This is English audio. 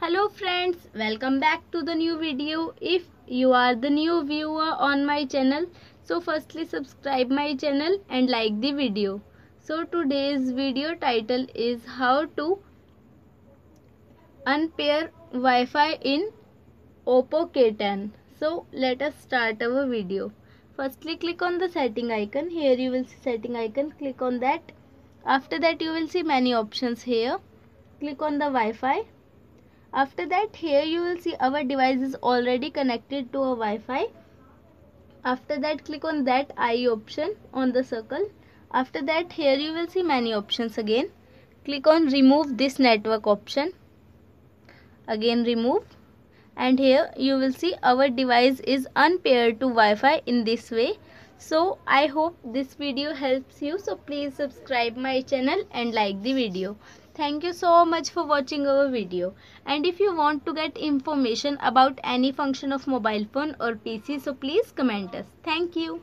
hello friends welcome back to the new video if you are the new viewer on my channel so firstly subscribe my channel and like the video so today's video title is how to unpair wi-fi in oppo k10 so let us start our video firstly click on the setting icon here you will see setting icon click on that after that you will see many options here click on the wi-fi after that here you will see our device is already connected to a Wi-Fi after that click on that I option on the circle after that here you will see many options again click on remove this network option again remove and here you will see our device is unpaired to Wi-Fi in this way so I hope this video helps you so please subscribe my channel and like the video Thank you so much for watching our video. And if you want to get information about any function of mobile phone or PC, so please comment us. Thank you.